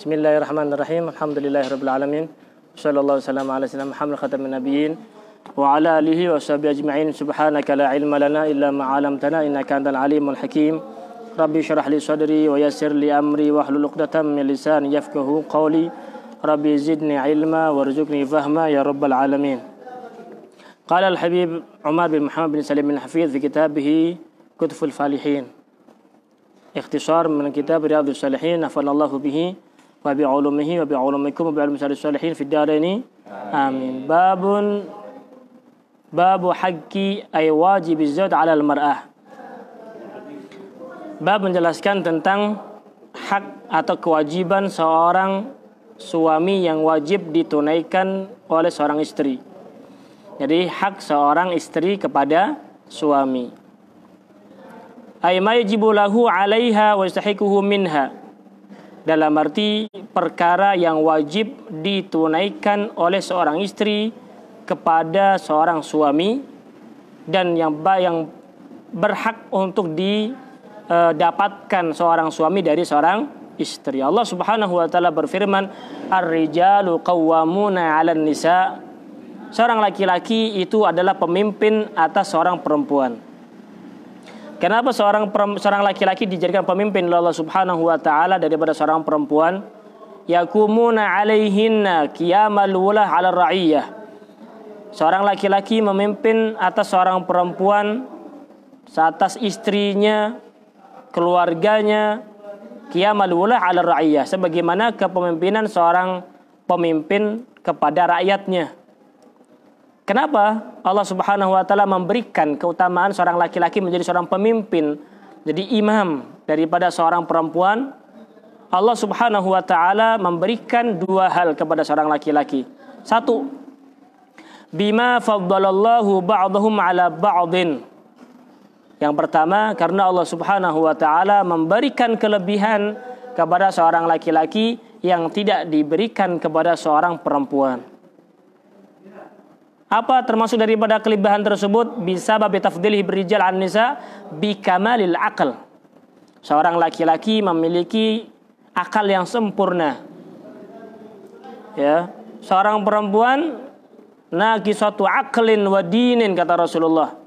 بسم الله الرحمن الرحيم الحمد لله رب العالمين صلى الله وسلم على سيدنا محمد خاتم النبيين وعلى آله وصحبه أجمعين سبحانك لا علم لنا إلا ما علمتنا إنك أنت العليم الحكيم ربي اشرح لي صدري ويسر لي أمري واحلل عقدة من لساني يفقه قولي ربي زدني علما وارزقني فهما يا رب العالمين قال الحبيب عمر بن محمد بن سليم بن حفيظ في كتابه كتف الفالحين اختصار من كتاب رياض الصالحين نفعنا الله به wa bi ulumihi wa bi ulumikum wa bi ulumi salihin fi daraini amin babun babu haqqi ay wajib zad 'ala al mar'ah bab menjelaskan tentang hak atau kewajiban seorang suami yang wajib ditunaikan oleh seorang istri. Jadi hak seorang istri kepada suami. Ay ma yajibu lahu 'alaiha wa yastahiquhu minha dalam arti perkara yang wajib ditunaikan oleh seorang istri kepada seorang suami dan yang yang berhak untuk didapatkan e, seorang suami dari seorang istri. Allah Subhanahu wa taala berfirman, "Ar-rijalu qawwamuna 'alan nisa." Seorang laki-laki itu adalah pemimpin atas seorang perempuan. Kenapa seorang seorang laki-laki dijadikan pemimpin oleh Allah Subhanahu wa taala daripada seorang perempuan? Yakumuna alaihinna qiyamal wulah 'ala ra'iyyah. Seorang laki-laki memimpin atas seorang perempuan atas istrinya, keluarganya, qiyamal wulah 'ala ra'iyyah sebagaimana kepemimpinan seorang pemimpin kepada rakyatnya. Kenapa Allah Subhanahu wa taala memberikan keutamaan seorang laki-laki menjadi seorang pemimpin, jadi imam daripada seorang perempuan? Allah Subhanahu wa taala memberikan dua hal kepada seorang laki-laki. Satu, bima faddalallahu ba'dahum 'ala ba'din. Yang pertama karena Allah Subhanahu wa taala memberikan kelebihan kepada seorang laki-laki yang tidak diberikan kepada seorang perempuan. Apa termasuk daripada kelebihan tersebut? Bisa babi tafdilih berijal an nisa bi kamalil akal. Seorang laki-laki memiliki akal yang sempurna. Ya, seorang perempuan nagi suatu aklin wa dinin kata Rasulullah.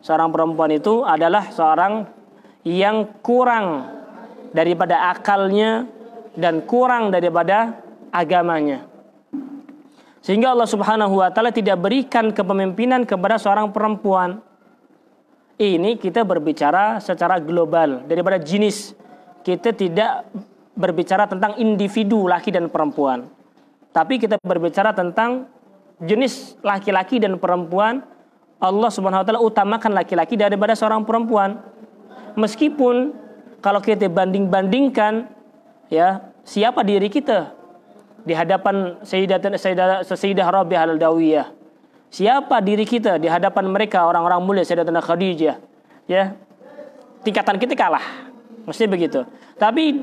Seorang perempuan itu adalah seorang yang kurang daripada akalnya dan kurang daripada agamanya. Sehingga Allah Subhanahu wa taala tidak berikan kepemimpinan kepada seorang perempuan. Ini kita berbicara secara global daripada jenis. Kita tidak berbicara tentang individu laki dan perempuan. Tapi kita berbicara tentang jenis laki-laki dan perempuan. Allah Subhanahu wa taala utamakan laki-laki daripada seorang perempuan. Meskipun kalau kita banding-bandingkan ya, siapa diri kita? di hadapan Sayyidah Sayyidah, Rabi'ah Al-Dawiyah. Siapa diri kita di hadapan mereka orang-orang mulia Sayyidatina Khadijah? Ya. Tingkatan kita kalah. Mesti begitu. Tapi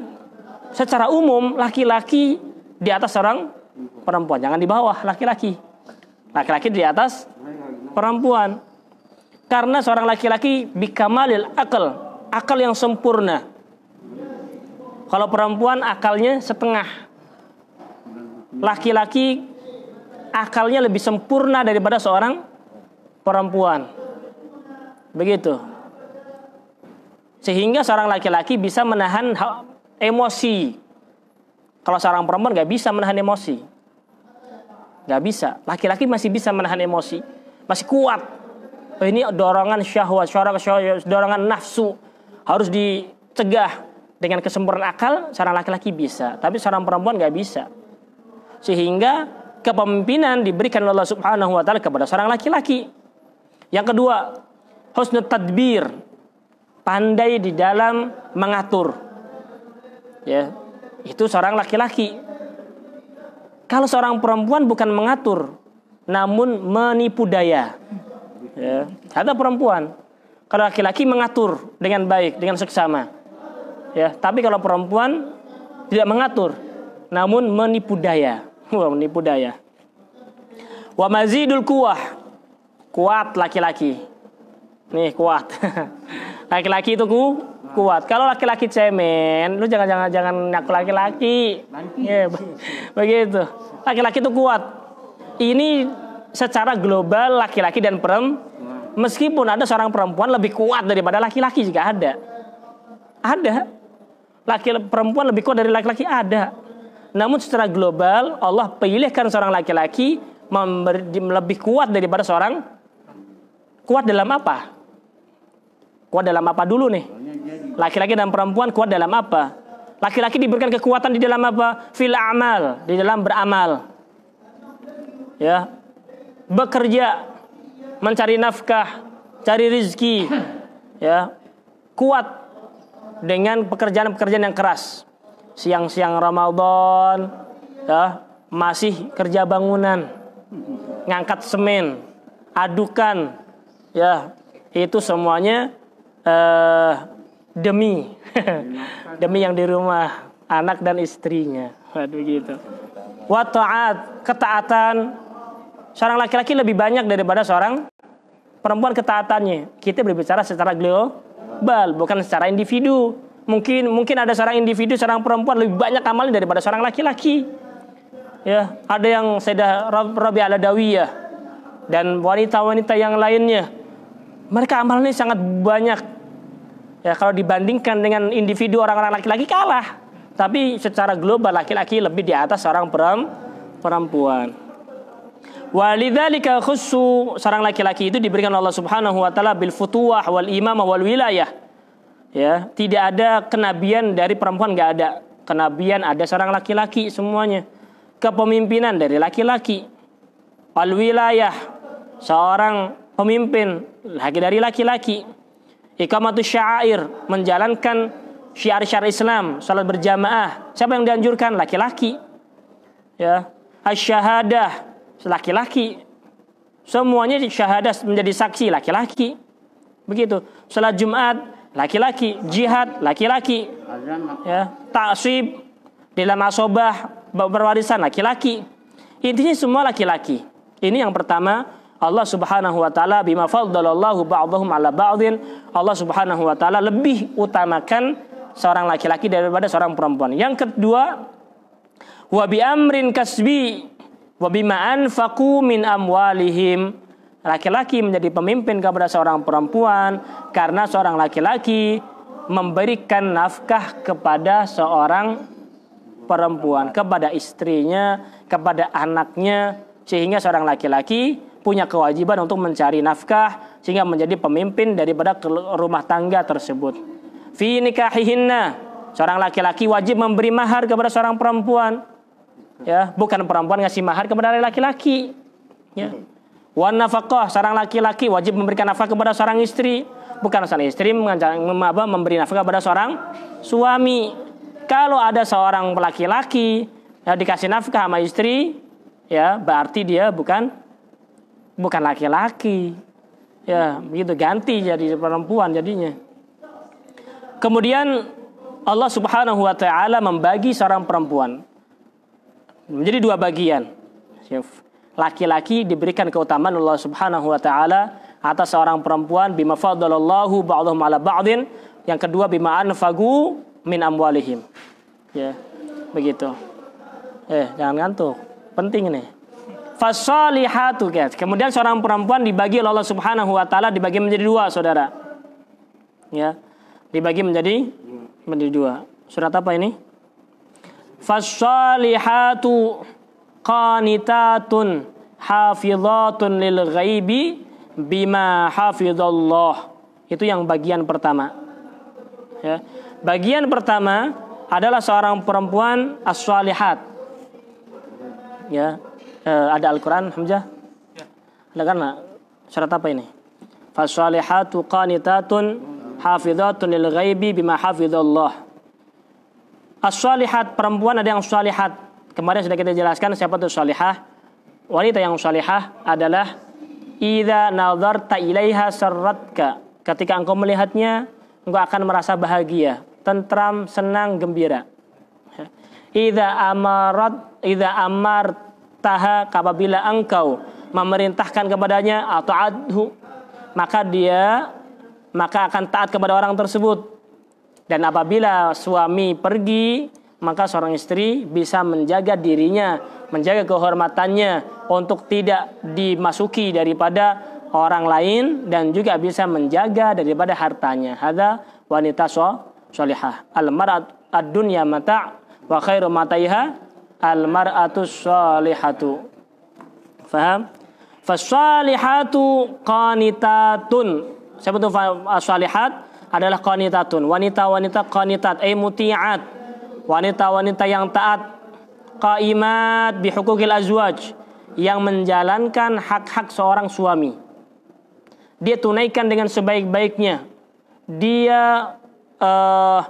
secara umum laki-laki di atas orang perempuan, jangan di bawah laki-laki. Laki-laki di atas perempuan. Karena seorang laki-laki bikamalil akal, akal yang sempurna. Kalau perempuan akalnya setengah, laki-laki akalnya lebih sempurna daripada seorang perempuan. Begitu. Sehingga seorang laki-laki bisa menahan emosi. Kalau seorang perempuan nggak bisa menahan emosi. Nggak bisa. Laki-laki masih bisa menahan emosi. Masih kuat. Oh, ini dorongan syahwat, dorongan nafsu. Harus dicegah. Dengan kesempurnaan akal, seorang laki-laki bisa. Tapi seorang perempuan nggak bisa sehingga kepemimpinan diberikan oleh Allah Subhanahu wa taala kepada seorang laki-laki. Yang kedua, husnul tadbir, pandai di dalam mengatur. Ya, itu seorang laki-laki. Kalau seorang perempuan bukan mengatur, namun menipu daya. Ya, ada perempuan. Kalau laki-laki mengatur dengan baik, dengan seksama. Ya, tapi kalau perempuan tidak mengatur, namun menipu daya. Wah, menipu daya. Wa mazidul kuah. Kuat laki-laki. Nih, kuat. laki-laki itu ku kuat. Kalau laki-laki cemen, lu jangan jangan jangan aku laki-laki. Ya, yeah, begitu. Laki-laki itu kuat. Ini secara global laki-laki dan perempuan meskipun ada seorang perempuan lebih kuat daripada laki-laki juga ada. Ada. Laki perempuan lebih kuat dari laki-laki ada. Namun secara global Allah pilihkan seorang laki-laki lebih kuat daripada seorang kuat dalam apa? Kuat dalam apa dulu nih? Laki-laki dan perempuan kuat dalam apa? Laki-laki diberikan kekuatan di dalam apa? Fil amal, di dalam beramal. Ya. Bekerja, mencari nafkah, cari rizki, ya. Kuat dengan pekerjaan-pekerjaan yang keras siang-siang Ramadan ya, masih kerja bangunan ngangkat semen adukan ya itu semuanya eh, demi demi yang di rumah anak dan istrinya Waduh gitu wa ketaatan seorang laki-laki lebih banyak daripada seorang perempuan ketaatannya kita berbicara secara global bukan secara individu Mungkin mungkin ada seorang individu, seorang perempuan lebih banyak amalnya daripada seorang laki-laki. Ya, ada yang sedah Rabi al Dawiyah dan wanita-wanita yang lainnya. Mereka amalnya sangat banyak. Ya, kalau dibandingkan dengan individu orang-orang laki-laki kalah. Tapi secara global laki-laki lebih di atas seorang perempuan. Walidzalika khussu seorang laki-laki itu diberikan Allah Subhanahu wa taala bil futuwah wal imamah wal wilayah ya tidak ada kenabian dari perempuan nggak ada kenabian ada seorang laki-laki semuanya kepemimpinan dari laki-laki al wilayah seorang pemimpin lagi dari laki-laki ikamatu syair menjalankan syiar-syiar Islam salat berjamaah siapa yang dianjurkan laki-laki ya asyhadah laki-laki semuanya syahadah menjadi saksi laki-laki begitu salat Jumat laki-laki, jihad laki-laki, ya, taksib dalam asobah berwarisan laki-laki. Intinya semua laki-laki. Ini yang pertama Allah Subhanahu wa taala bima faddalallahu ba'dahum 'ala ba'din. Allah Subhanahu wa taala lebih utamakan seorang laki-laki daripada seorang perempuan. Yang kedua, wa bi amrin kasbi wa bima anfaqu min amwalihim laki-laki menjadi pemimpin kepada seorang perempuan karena seorang laki-laki memberikan nafkah kepada seorang perempuan, kepada istrinya, kepada anaknya, sehingga seorang laki-laki punya kewajiban untuk mencari nafkah sehingga menjadi pemimpin daripada rumah tangga tersebut. Fi nikahihinna. Seorang laki-laki wajib memberi mahar kepada seorang perempuan. Ya, bukan perempuan ngasih mahar kepada laki-laki. Ya. Wan nafkah seorang laki-laki wajib memberikan nafkah kepada seorang istri, bukan seorang istri memberi nafkah kepada seorang suami. Kalau ada seorang laki-laki ya, dikasih nafkah sama istri, ya berarti dia bukan bukan laki-laki. Ya, begitu ganti jadi perempuan jadinya. Kemudian Allah Subhanahu wa taala membagi seorang perempuan menjadi dua bagian laki-laki diberikan keutamaan Allah Subhanahu wa taala atas seorang perempuan bima fadlallahu ba'dhum ala ba'din, yang kedua bima anfagu min amwalihim. Ya. Begitu. Eh, jangan ngantuk. Penting ini. Fasalihatu. guys. Kemudian seorang perempuan dibagi oleh Allah Subhanahu wa taala dibagi menjadi dua, Saudara. Ya. Dibagi menjadi menjadi dua. Surat apa ini? Fasalihatu qanitatun hafizatun lil ghaibi bima hafizallah. Itu yang bagian pertama. Ya. Bagian pertama adalah seorang perempuan as-salihat. Ya. E, ada Al-Qur'an Hamzah? Ya. Ada karena syarat apa ini? Fasalihatu qanitatun hafizatun lil ghaibi bima hafizallah. As-salihat perempuan ada yang salihat Kemarin sudah kita jelaskan siapa itu salihah. Wanita yang salihah adalah idza nadarta ilaiha sarratka. Ketika engkau melihatnya, engkau akan merasa bahagia, tentram, senang, gembira. Idza amarat idza taha apabila engkau memerintahkan kepadanya atau adhu maka dia maka akan taat kepada orang tersebut. Dan apabila suami pergi, maka seorang istri bisa menjaga dirinya, menjaga kehormatannya untuk tidak dimasuki daripada orang lain dan juga bisa menjaga daripada hartanya. Hada wanita so solihah. Almarat ad-dunya mata' wa khairu mataiha almar'atu solihatu. Faham? Fasalihatu qanitatun. Siapa itu as Adalah qanitatun. Wanita-wanita qanitat, ay muti'at wanita-wanita yang taat qaimat bihukukil azwaj yang menjalankan hak-hak seorang suami. Dia tunaikan dengan sebaik-baiknya. Dia uh,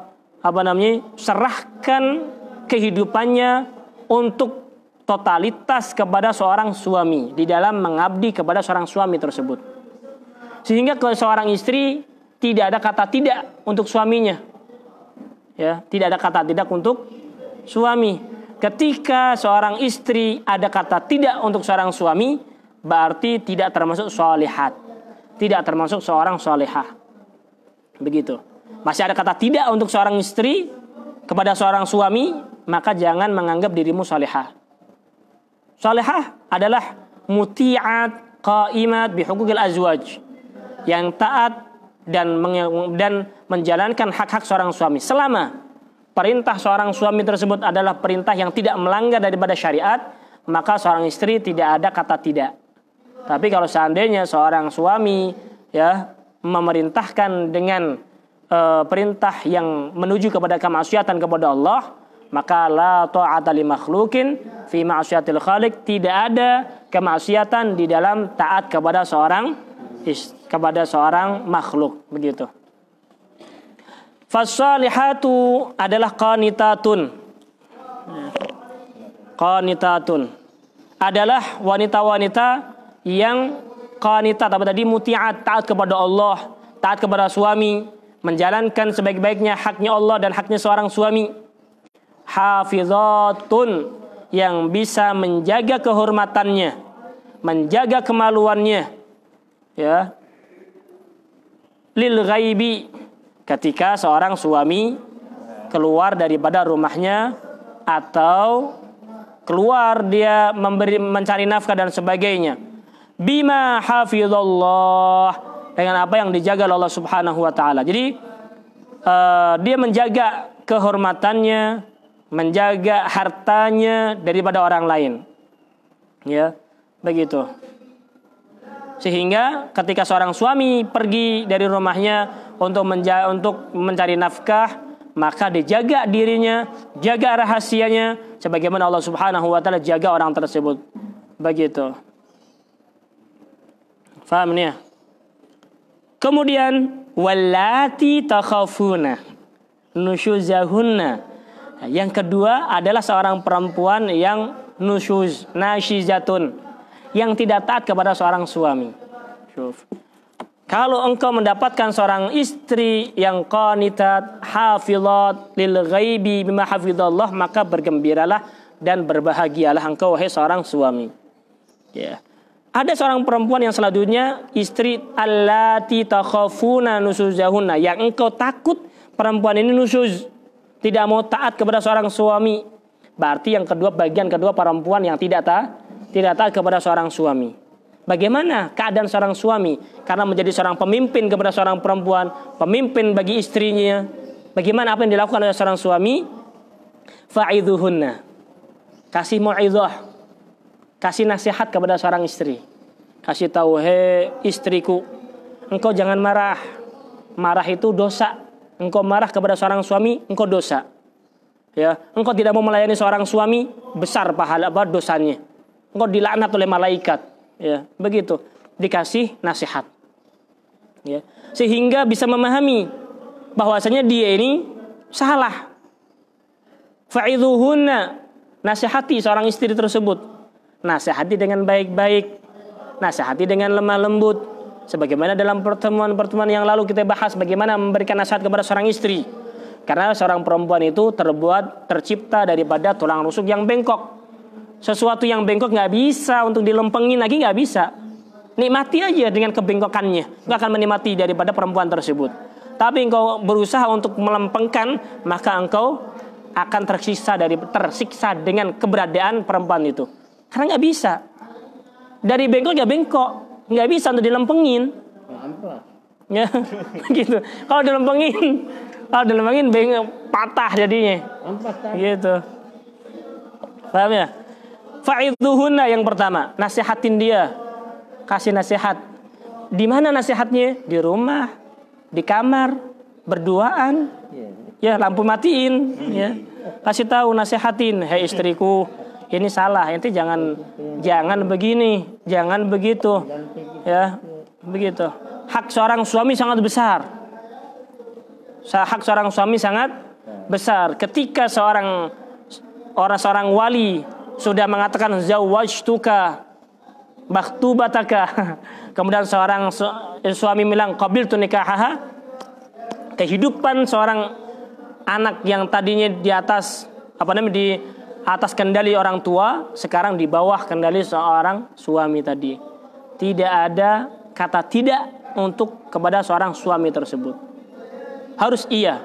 apa namanya? serahkan kehidupannya untuk totalitas kepada seorang suami di dalam mengabdi kepada seorang suami tersebut. Sehingga ke seorang istri tidak ada kata tidak untuk suaminya ya tidak ada kata tidak untuk suami ketika seorang istri ada kata tidak untuk seorang suami berarti tidak termasuk sholihat tidak termasuk seorang sholihah begitu masih ada kata tidak untuk seorang istri kepada seorang suami maka jangan menganggap dirimu sholihah sholihah adalah mutiat qaimat bihukukil azwaj yang taat dan dan menjalankan hak-hak seorang suami selama perintah seorang suami tersebut adalah perintah yang tidak melanggar daripada syariat maka seorang istri tidak ada kata tidak tapi kalau seandainya seorang suami ya memerintahkan dengan e, perintah yang menuju kepada kemaksiatan kepada Allah maka la ta'ata li makhlukin fi ma'siyatil khaliq tidak ada kemaksiatan di dalam taat kepada seorang istri kepada seorang makhluk begitu. Fasalihatu adalah qanitatun. Qanitatun adalah wanita-wanita yang qanitat apa tadi mutiat taat kepada Allah, taat kepada suami, menjalankan sebaik-baiknya haknya Allah dan haknya seorang suami. Hafizatun yang bisa menjaga kehormatannya, menjaga kemaluannya, ya lil ghaibi ketika seorang suami keluar daripada rumahnya atau keluar dia memberi mencari nafkah dan sebagainya bima hafizallah dengan apa yang dijaga Allah Subhanahu wa taala. Jadi uh, dia menjaga kehormatannya, menjaga hartanya daripada orang lain. Ya, begitu sehingga ketika seorang suami pergi dari rumahnya untuk menja untuk mencari nafkah maka dijaga dirinya, jaga rahasianya sebagaimana Allah Subhanahu wa taala jaga orang tersebut. Begitu. Faham ya? Kemudian walati takhafuna nusyuzahunna. Yang kedua adalah seorang perempuan yang nusyuz, nasyizatun yang tidak taat kepada seorang suami. Kalau engkau mendapatkan seorang istri yang qanitat, hafizat lil ghaibi bima hafizallah, maka bergembiralah dan berbahagialah engkau wahai seorang suami. Ya. Yeah. Ada seorang perempuan yang selanjutnya istri allati takhafuna nusuzahunna yang engkau takut perempuan ini nusuz tidak mau taat kepada seorang suami. Berarti yang kedua bagian kedua perempuan yang tidak taat tidak taat kepada seorang suami. Bagaimana keadaan seorang suami karena menjadi seorang pemimpin kepada seorang perempuan, pemimpin bagi istrinya. Bagaimana apa yang dilakukan oleh seorang suami? Fa'idhuhunna. Kasih mu'idhah. Kasih nasihat kepada seorang istri. Kasih tahu, "He, istriku, engkau jangan marah. Marah itu dosa. Engkau marah kepada seorang suami, engkau dosa." Ya, engkau tidak mau melayani seorang suami, besar pahala apa dosanya engkau dilaknat oleh malaikat ya begitu dikasih nasihat ya sehingga bisa memahami bahwasanya dia ini salah fa'idhuhunna nasihati seorang istri tersebut nasihati dengan baik-baik nasihati dengan lemah lembut sebagaimana dalam pertemuan-pertemuan yang lalu kita bahas bagaimana memberikan nasihat kepada seorang istri karena seorang perempuan itu terbuat tercipta daripada tulang rusuk yang bengkok sesuatu yang bengkok nggak bisa untuk dilempengin lagi nggak bisa. Nikmati aja dengan kebengkokannya. Nggak akan menikmati daripada perempuan tersebut. Tapi engkau berusaha untuk melempengkan, maka engkau akan tersiksa dari tersiksa dengan keberadaan perempuan itu. Karena nggak bisa. Dari bengkok nggak bengkok, nggak bisa untuk dilempengin. Ya, gitu. Kalau dilempengin, kalau dilempengin bengkok patah jadinya. Gitu. Paham ya? Fa'idhuhunna yang pertama, nasihatin dia. Kasih nasihat. Di mana nasihatnya? Di rumah, di kamar, berduaan. Ya, lampu matiin, ya. Kasih tahu nasihatin, "Hei istriku, ini salah. Nanti jangan jangan begini, jangan begitu." Ya, begitu. Hak seorang suami sangat besar. Hak seorang suami sangat besar. Ketika seorang orang seorang wali sudah mengatakan zawajtuka maktubataka. Kemudian seorang suami bilang qabil tu nikahaha. Kehidupan seorang anak yang tadinya di atas apa namanya di atas kendali orang tua sekarang di bawah kendali seorang suami tadi. Tidak ada kata tidak untuk kepada seorang suami tersebut. Harus iya.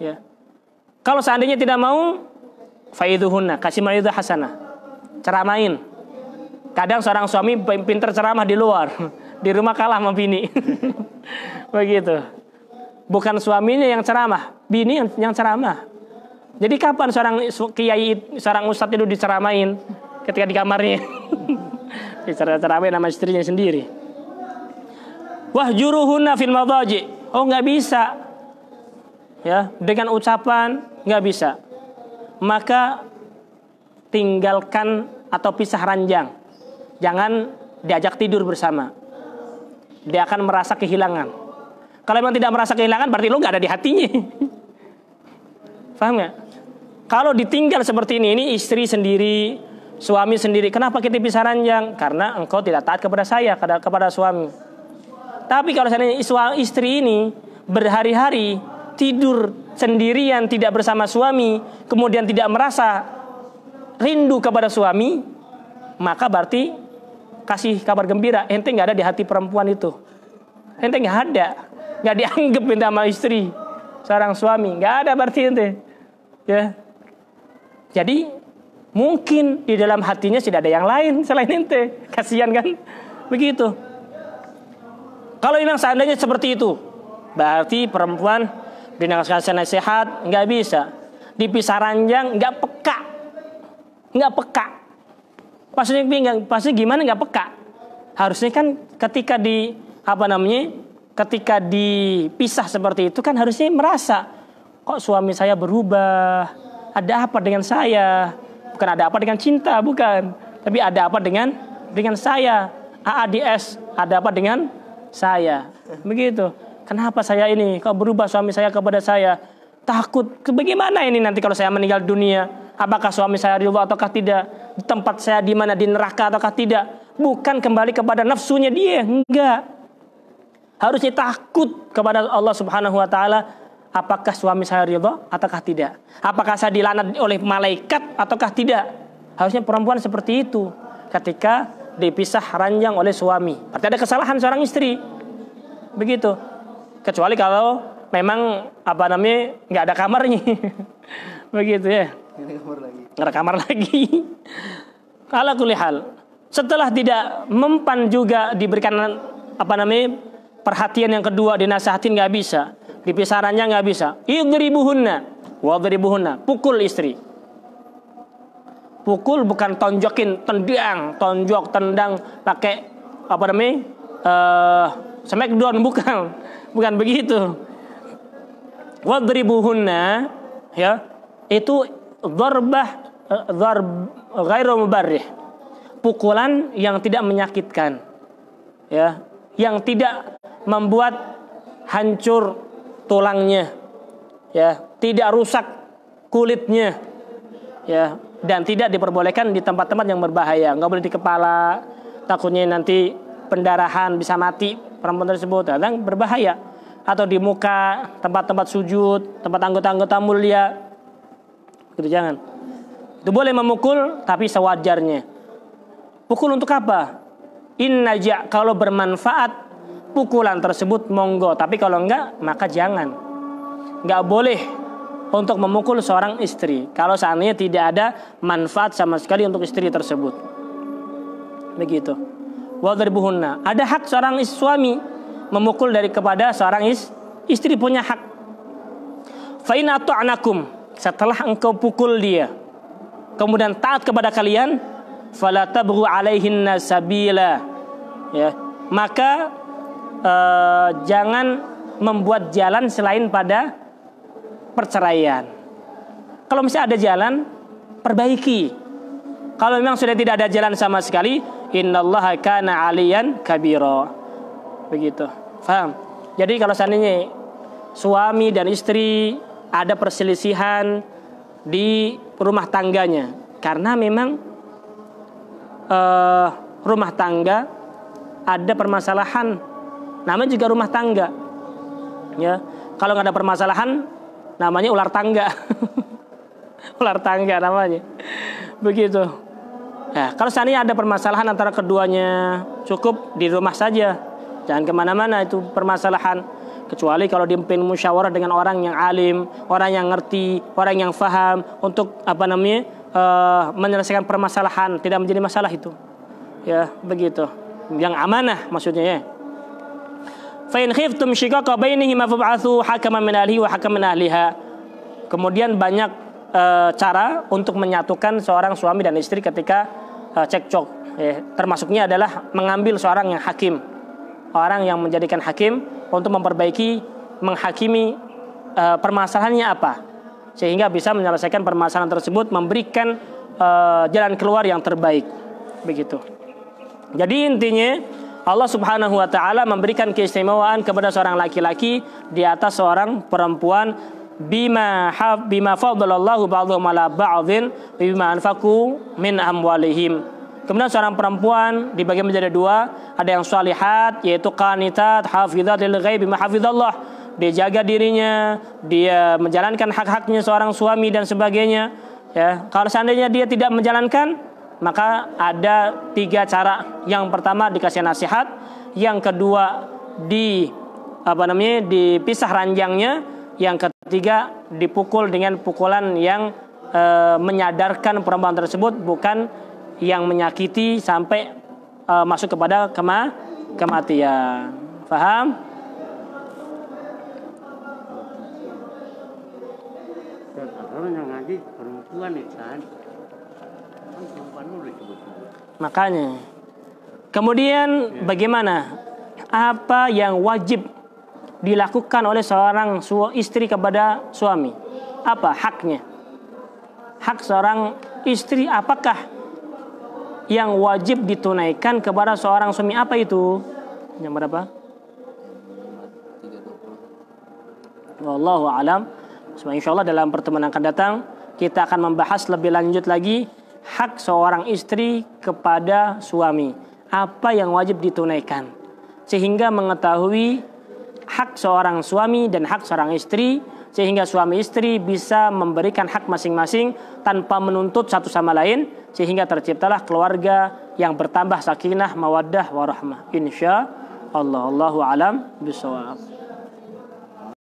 Ya. Kalau seandainya tidak mau, faiduhunna, kasih mereka hasanah. Ceramain. Kadang seorang suami pinter ceramah di luar, di rumah kalah sama bini. Begitu. Bukan suaminya yang ceramah, bini yang, yang ceramah. Jadi kapan seorang kiai, seorang ustadz itu diceramain ketika di kamarnya? ceramah nama istrinya sendiri. wah juruhunna fil madaji. Oh nggak bisa. Ya, dengan ucapan nggak bisa maka tinggalkan atau pisah ranjang. Jangan diajak tidur bersama. Dia akan merasa kehilangan. Kalau memang tidak merasa kehilangan, berarti lo gak ada di hatinya. Faham ya? Kalau ditinggal seperti ini, ini istri sendiri, suami sendiri. Kenapa kita pisah ranjang? Karena engkau tidak taat kepada saya, kepada, kepada suami. Tapi kalau seandainya istri ini berhari-hari tidur sendirian tidak bersama suami, kemudian tidak merasa rindu kepada suami, maka berarti kasih kabar gembira, ente nggak ada di hati perempuan itu. Ente nggak ada, nggak dianggap minta sama istri, seorang suami, nggak ada berarti ente. Ya. Jadi mungkin di dalam hatinya tidak ada yang lain selain ente. Kasihan kan? Begitu. Kalau memang seandainya seperti itu, berarti perempuan dinasihati nasihat nggak bisa dipisah ranjang nggak peka nggak peka pasti pinggang pasti gimana nggak peka harusnya kan ketika di apa namanya ketika dipisah seperti itu kan harusnya merasa kok suami saya berubah ada apa dengan saya bukan ada apa dengan cinta bukan tapi ada apa dengan dengan saya AADS ada apa dengan saya begitu Kenapa saya ini? Kau berubah suami saya kepada saya. Takut. Bagaimana ini nanti kalau saya meninggal dunia? Apakah suami saya ridho ataukah tidak? Tempat saya di mana? Di neraka ataukah tidak? Bukan kembali kepada nafsunya dia. Enggak. Harusnya takut kepada Allah subhanahu wa ta'ala. Apakah suami saya ridho ataukah tidak? Apakah saya dilanat oleh malaikat ataukah tidak? Harusnya perempuan seperti itu. Ketika dipisah ranjang oleh suami. Berarti ada kesalahan seorang istri. Begitu kecuali kalau memang apa namanya nggak ada kamarnya begitu ya nggak ada kamar lagi kuliah. ala kulihal setelah tidak mempan juga diberikan apa namanya perhatian yang kedua dinasehatin nggak bisa dipisarannya nggak bisa idribuhunna wadribuhunna pukul istri pukul bukan tonjokin tendang tonjok tendang pakai apa namanya uh, eh, smackdown bukan bukan begitu. Wadribuhunna ya itu darbah, eh, dharb ghairu mubarrih. Pukulan yang tidak menyakitkan. Ya, yang tidak membuat hancur tulangnya. Ya, tidak rusak kulitnya. Ya, dan tidak diperbolehkan di tempat-tempat yang berbahaya. Nggak boleh di kepala, takutnya nanti pendarahan bisa mati perempuan tersebut kadang berbahaya atau di muka tempat-tempat sujud tempat anggota-anggota mulia gitu jangan itu boleh memukul tapi sewajarnya pukul untuk apa inna aja kalau bermanfaat pukulan tersebut monggo tapi kalau enggak maka jangan enggak boleh untuk memukul seorang istri kalau seandainya tidak ada manfaat sama sekali untuk istri tersebut begitu wadribuhunna. Ada hak seorang suami memukul dari kepada seorang is, istri punya hak. Fa'in anakum setelah engkau pukul dia kemudian taat kepada kalian fala tabghu alaihinna sabila ya maka eh, jangan membuat jalan selain pada perceraian kalau misalnya ada jalan perbaiki kalau memang sudah tidak ada jalan sama sekali innallaha kana aliyan kabiro begitu paham jadi kalau seandainya suami dan istri ada perselisihan di rumah tangganya karena memang uh, rumah tangga ada permasalahan namanya juga rumah tangga ya kalau nggak ada permasalahan namanya ular tangga ular tangga namanya begitu Nah, kalau seandainya ada permasalahan antara keduanya, cukup di rumah saja. Jangan kemana-mana itu permasalahan. Kecuali kalau dipimpin musyawarah dengan orang yang alim, orang yang ngerti, orang yang faham untuk apa namanya e, menyelesaikan permasalahan, tidak menjadi masalah itu. Ya, begitu. Yang amanah maksudnya ya. Fa'in khiftum shiqaqa bainihi mafubathu hakaman min ahlihi wa hakaman min ahliha. Kemudian banyak e, cara untuk menyatukan seorang suami dan istri ketika Eh, cekcok. Eh, termasuknya adalah mengambil seorang yang hakim, orang yang menjadikan hakim untuk memperbaiki, menghakimi eh, permasalahannya apa, sehingga bisa menyelesaikan permasalahan tersebut, memberikan jalan keluar yang terbaik, begitu. Jadi intinya Allah Subhanahu wa taala memberikan keistimewaan kepada seorang laki-laki di atas seorang perempuan bima haf bima fadlallahu ba'dhum ala ba'dhin bima anfaku min amwalihim. Kemudian seorang perempuan dibagi menjadi dua, ada yang salihat yaitu qanitat hafizat lil ghaib bima hafizallah. Dia jaga dirinya, dia menjalankan hak-haknya seorang suami dan sebagainya. Ya, kalau seandainya dia tidak menjalankan, maka ada tiga cara. Yang pertama dikasih nasihat, yang kedua di apa namanya dipisah ranjangnya, yang ketiga, dipukul dengan pukulan yang e, menyadarkan perempuan tersebut bukan yang menyakiti sampai e, masuk kepada kema kematian. Faham? Makanya. Kemudian bagaimana? Apa yang wajib dilakukan oleh seorang istri kepada suami? Apa haknya? Hak seorang istri apakah yang wajib ditunaikan kepada seorang suami? Apa itu? Yang berapa? Wallahu alam. Semoga insya Allah dalam pertemuan akan datang kita akan membahas lebih lanjut lagi hak seorang istri kepada suami. Apa yang wajib ditunaikan? Sehingga mengetahui hak seorang suami dan hak seorang istri sehingga suami istri bisa memberikan hak masing-masing tanpa menuntut satu sama lain sehingga terciptalah keluarga yang bertambah sakinah mawaddah warahmah insya Allah Allahu alam bisawab